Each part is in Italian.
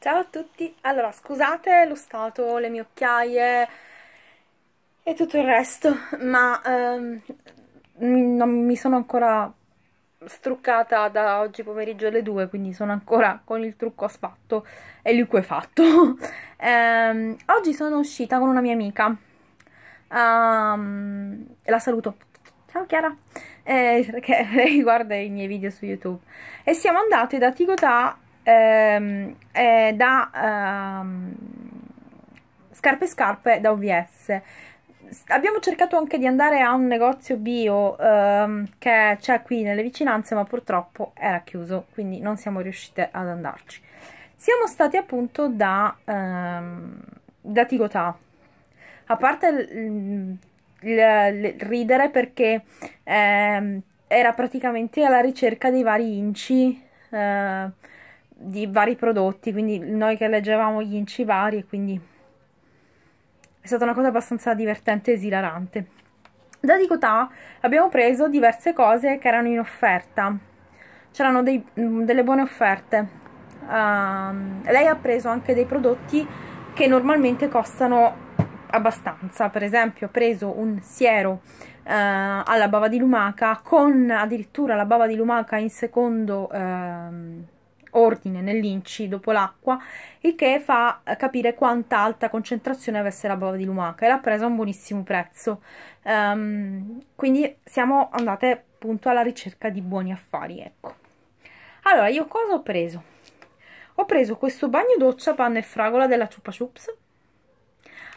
Ciao a tutti! Allora, scusate lo stato, le mie occhiaie e tutto il resto, ma ehm, non mi sono ancora struccata da oggi pomeriggio alle 2, quindi sono ancora con il trucco a spatto e liquefatto. ehm, oggi sono uscita con una mia amica, um, la saluto, ciao Chiara, eh, perché lei guarda i miei video su YouTube, e siamo andate da Tigotà ehm, è da ehm, scarpe scarpe da OVS abbiamo cercato anche di andare a un negozio bio ehm, che c'è qui nelle vicinanze ma purtroppo era chiuso quindi non siamo riuscite ad andarci siamo stati appunto da, ehm, da Tigotà a parte il, il, il ridere perché ehm, era praticamente alla ricerca dei vari inci eh, di vari prodotti, quindi noi che leggevamo gli incivari e quindi è stata una cosa abbastanza divertente e esilarante. Da Dicotà abbiamo preso diverse cose che erano in offerta, c'erano mm, delle buone offerte. Uh, lei ha preso anche dei prodotti che normalmente costano abbastanza, per esempio ha preso un siero eh, alla bava di lumaca con addirittura la bava di lumaca in secondo... Eh, ordine nell'inci dopo l'acqua, il che fa capire quanta alta concentrazione avesse la bava di lumaca e l'ha presa a un buonissimo prezzo. Um, quindi siamo andate appunto alla ricerca di buoni affari, ecco. Allora, io cosa ho preso? Ho preso questo bagno doccia panna e fragola della Chupa Chups.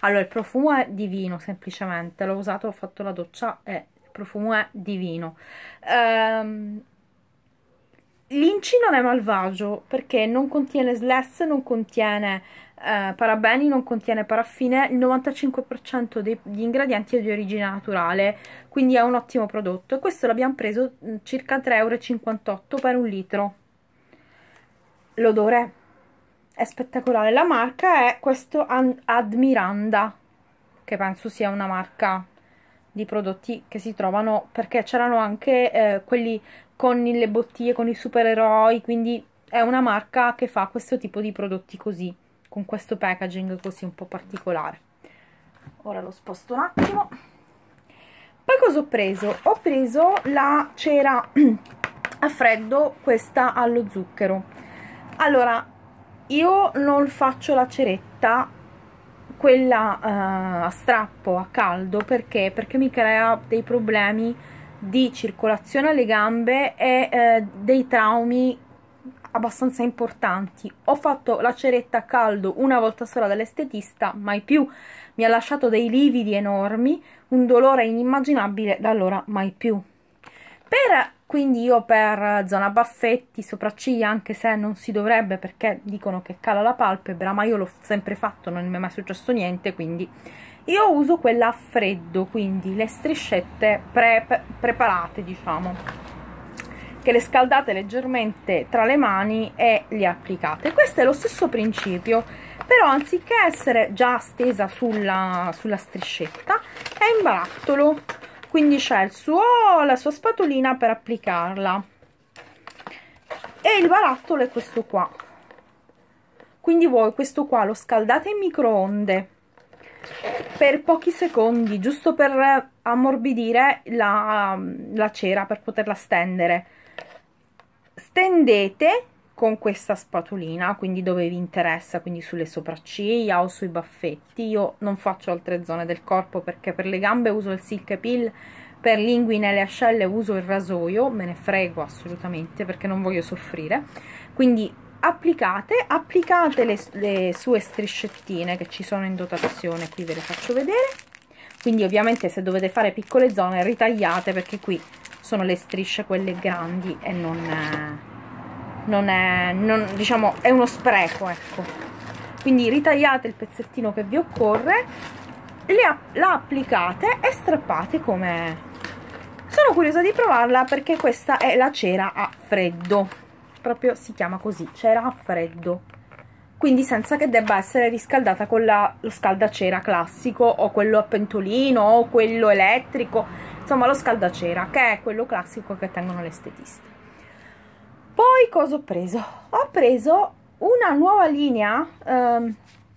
Allora, il profumo è divino, semplicemente. L'ho usato, ho fatto la doccia e il profumo è divino. Um, L'inci non è malvagio perché non contiene sless, non contiene eh, parabeni, non contiene paraffine, il 95% degli ingredienti è di origine naturale, quindi è un ottimo prodotto. E questo l'abbiamo preso mm, circa 3,58 euro per un litro. L'odore è spettacolare, la marca è questo Admiranda, che penso sia una marca di prodotti che si trovano perché c'erano anche eh, quelli con le bottiglie, con i supereroi, quindi è una marca che fa questo tipo di prodotti così, con questo packaging così un po' particolare. Ora lo sposto un attimo. Poi cosa ho preso? Ho preso la cera a freddo, questa allo zucchero. Allora, io non faccio la ceretta, quella uh, a strappo, a caldo, perché? Perché mi crea dei problemi di circolazione alle gambe e eh, dei traumi abbastanza importanti. Ho fatto la ceretta a caldo una volta sola dall'estetista, mai più. Mi ha lasciato dei lividi enormi, un dolore inimmaginabile, da allora mai più. Per quindi io per eh, zona baffetti, sopracciglia, anche se non si dovrebbe perché dicono che cala la palpebra, ma io l'ho sempre fatto, non mi è mai successo niente, quindi io uso quella a freddo, quindi le striscette pre preparate, diciamo, che le scaldate leggermente tra le mani e le applicate. Questo è lo stesso principio, però anziché essere già stesa sulla, sulla striscetta, è in barattolo quindi c'è la sua spatolina per applicarla e il barattolo è questo qua quindi voi questo qua lo scaldate in microonde per pochi secondi giusto per ammorbidire la, la cera per poterla stendere stendete con questa spatolina, quindi dove vi interessa, quindi sulle sopracciglia o sui baffetti. Io non faccio altre zone del corpo perché per le gambe uso il silk peel, per l'inguine e le ascelle uso il rasoio, me ne frego assolutamente perché non voglio soffrire. Quindi applicate, applicate le, le sue striscettine che ci sono in dotazione, qui ve le faccio vedere. Quindi ovviamente se dovete fare piccole zone ritagliate perché qui sono le strisce quelle grandi e non... Eh, non è, non, diciamo, è uno spreco, ecco. Quindi ritagliate il pezzettino che vi occorre, le, la applicate e strappate come... Sono curiosa di provarla perché questa è la cera a freddo, proprio si chiama così, cera a freddo. Quindi senza che debba essere riscaldata con la, lo scaldacera classico o quello a pentolino o quello elettrico, insomma lo scaldacera che è quello classico che tengono le estetiste. Poi cosa ho preso? Ho preso una nuova linea ehm,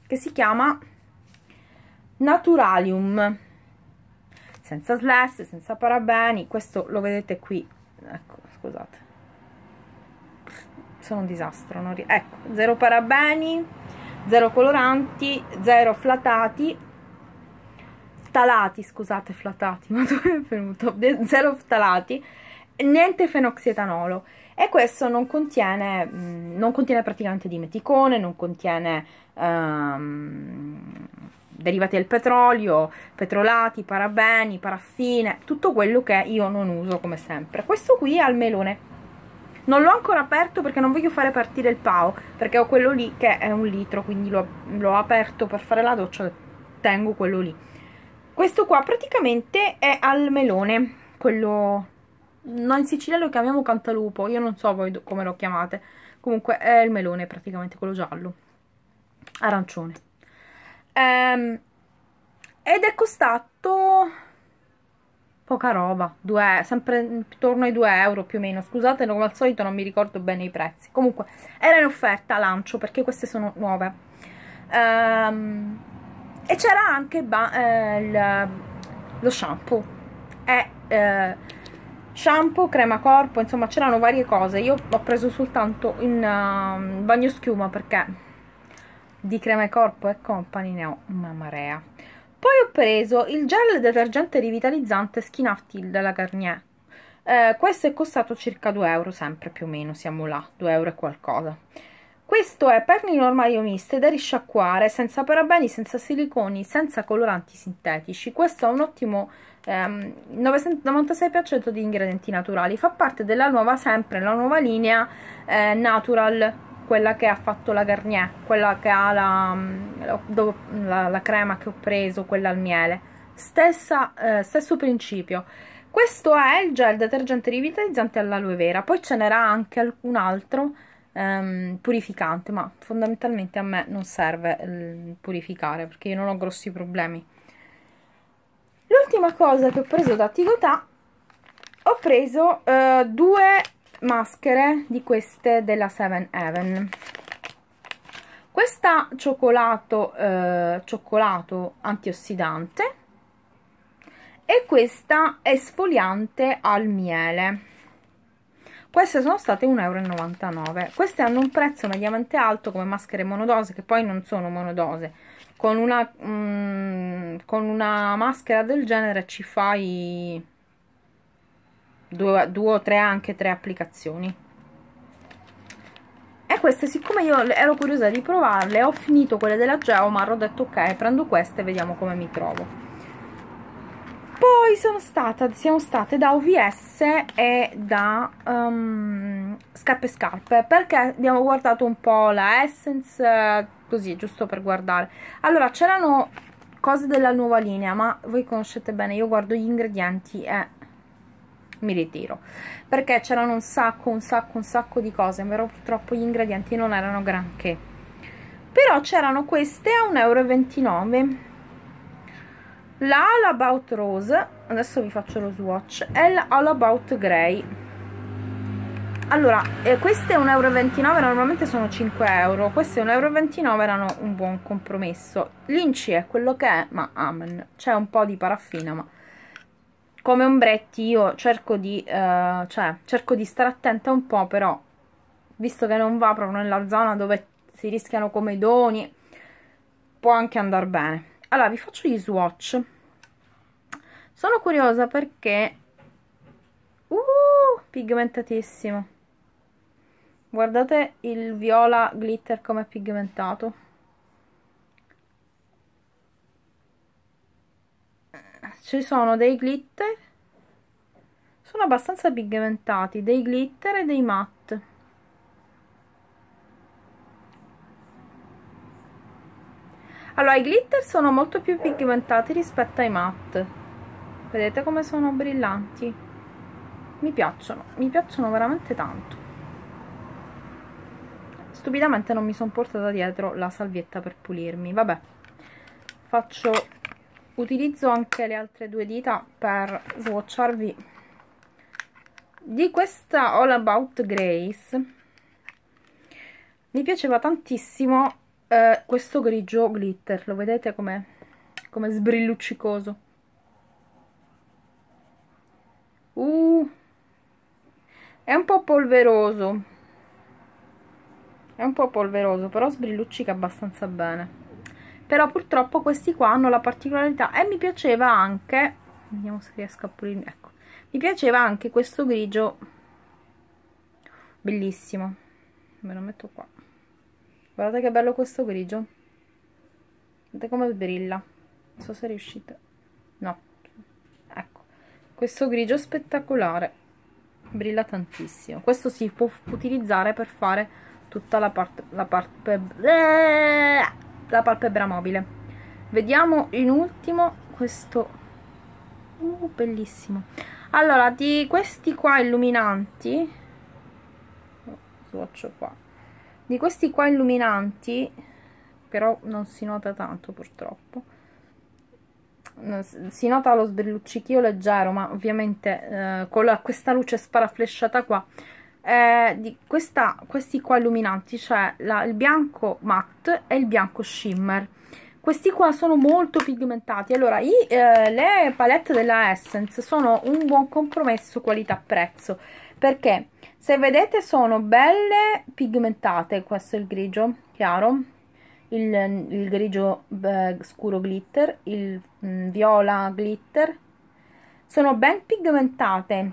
che si chiama Naturalium senza slash, senza parabeni, questo lo vedete qui, ecco, scusate, sono un disastro, non ecco, zero parabeni, zero coloranti, zero flatati, talati, scusate, flatati, ma dove è venuto? zero talati, niente fenoxietanolo e questo non contiene, mm, non contiene praticamente dimeticone, non contiene um, derivati del petrolio, petrolati, parabeni, paraffine, tutto quello che io non uso come sempre. Questo qui è al melone. Non l'ho ancora aperto perché non voglio fare partire il PAO, perché ho quello lì che è un litro, quindi l'ho aperto per fare la doccia e tengo quello lì. Questo qua praticamente è al melone, quello No, in Sicilia lo chiamiamo cantalupo, io non so voi come lo chiamate. Comunque è il melone praticamente, quello giallo. Arancione. Ehm, ed è costato poca roba, due, sempre intorno ai 2 euro più o meno. Scusate, come al solito non mi ricordo bene i prezzi. Comunque era in offerta lancio perché queste sono nuove. Ehm, e c'era anche eh, lo shampoo. E... Eh, shampoo, crema corpo, insomma c'erano varie cose. Io ho preso soltanto in uh, bagno schiuma perché di crema e corpo e company ne ho una marea. Poi ho preso il gel detergente rivitalizzante Skin Aftil della Garnier. Eh, questo è costato circa 2 euro, sempre più o meno, siamo là, 2 euro e qualcosa. Questo è pernino ormai miste da risciacquare, senza parabeni, senza siliconi, senza coloranti sintetici. Questo è un ottimo ehm, 96% di ingredienti naturali fa parte della nuova sempre la nuova linea eh, natural quella che ha fatto la Garnier quella che ha la, mm, la, la crema che ho preso quella al miele Stessa, eh, stesso principio questo è il gel detergente rivitalizzante all'aloe vera poi ce n'era anche un altro ehm, purificante ma fondamentalmente a me non serve mm, purificare perché io non ho grossi problemi L'ultima cosa che ho preso da Tigotà, ho preso eh, due maschere di queste della Seven Heaven. Questa cioccolato, eh, cioccolato antiossidante e questa esfoliante al miele queste sono state 1,99€. Queste hanno un prezzo mediamente alto come maschere monodose, che poi non sono monodose. Con una, mm, con una maschera del genere ci fai due, due o tre, anche tre applicazioni. E queste, siccome io ero curiosa di provarle, ho finito quelle della Geo, ma ho detto ok, prendo queste e vediamo come mi trovo poi sono stata, siamo state da OVS e da um, Scarpe Scarpe perché abbiamo guardato un po' la Essence così giusto per guardare allora c'erano cose della nuova linea ma voi conoscete bene io guardo gli ingredienti e mi ritiro perché c'erano un sacco un sacco un sacco di cose però purtroppo gli ingredienti non erano granché però c'erano queste a 1,29 euro la All About Rose adesso vi faccio lo swatch è la All About Grey allora eh, queste 1,29 euro normalmente sono 5 euro queste 1,29 euro erano un buon compromesso l'inci è quello che è ma amen c'è un po' di paraffina ma come ombretti io cerco di, eh, cioè, cerco di stare attenta un po' però visto che non va proprio nella zona dove si rischiano come doni può anche andare bene allora vi faccio gli swatch sono curiosa perché uh, pigmentatissimo guardate il viola glitter come è pigmentato ci sono dei glitter sono abbastanza pigmentati dei glitter e dei matte allora i glitter sono molto più pigmentati rispetto ai matte vedete come sono brillanti mi piacciono mi piacciono veramente tanto stupidamente non mi sono portata dietro la salvietta per pulirmi vabbè faccio utilizzo anche le altre due dita per swatcharvi di questa All About Grace mi piaceva tantissimo eh, questo grigio glitter, lo vedete com'è? Come sbrilluccicoso. Uh, è un po' polveroso. È un po' polveroso, però sbrilluccica abbastanza bene. Però purtroppo questi qua hanno la particolarità e mi piaceva anche, vediamo se riesco a pulirmi, ecco, mi piaceva anche questo grigio bellissimo. Me lo metto qua guardate che bello questo grigio guardate come brilla non so se riuscite no ecco questo grigio spettacolare brilla tantissimo questo si può utilizzare per fare tutta la parte la parte eh, la palpebra mobile vediamo in ultimo questo uh, bellissimo allora di questi qua illuminanti oh, lo faccio qua di questi qua illuminanti però non si nota tanto purtroppo si nota lo sbrilluccichio leggero ma ovviamente eh, con la, questa luce sparaflesciata qua eh, di questa, questi qua illuminanti c'è cioè il bianco matte e il bianco shimmer questi qua sono molto pigmentati allora i, eh, le palette della Essence sono un buon compromesso qualità prezzo perché se vedete sono belle pigmentate, questo è il grigio chiaro, il, il grigio eh, scuro glitter, il mh, mm, viola glitter, sono ben pigmentate,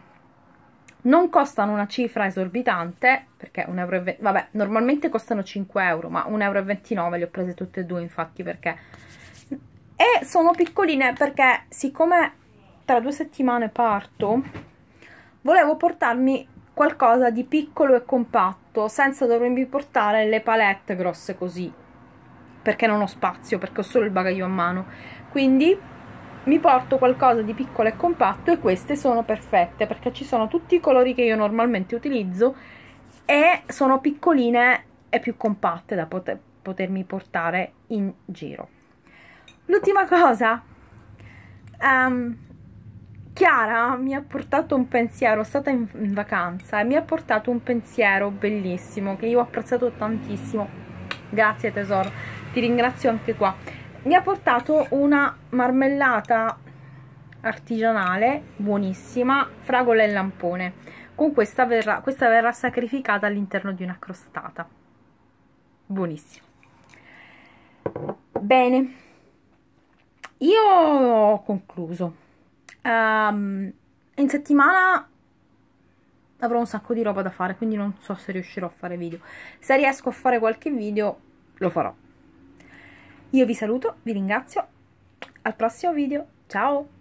non costano una cifra esorbitante perché un euro e vabbè normalmente costano 5 euro ma 1,29 euro le ho prese tutte e due infatti perché e sono piccoline perché siccome tra due settimane parto volevo portarmi qualcosa di piccolo e compatto senza dovermi portare le palette grosse così perché non ho spazio, perché ho solo il bagaglio a mano quindi mi porto qualcosa di piccolo e compatto e queste sono perfette perché ci sono tutti i colori che io normalmente utilizzo e sono piccoline e più compatte da poter, potermi portare in giro l'ultima cosa um, Chiara mi ha portato un pensiero, è stata in, in vacanza e mi ha portato un pensiero bellissimo che io ho apprezzato tantissimo. Grazie tesoro, ti ringrazio anche qua. Mi ha portato una marmellata artigianale, buonissima, fragola e lampone. Con questa verrà, questa verrà sacrificata all'interno di una crostata. Buonissima. Bene, io ho concluso Um, in settimana avrò un sacco di roba da fare, quindi non so se riuscirò a fare video. Se riesco a fare qualche video, lo farò. Io vi saluto, vi ringrazio, al prossimo video, ciao!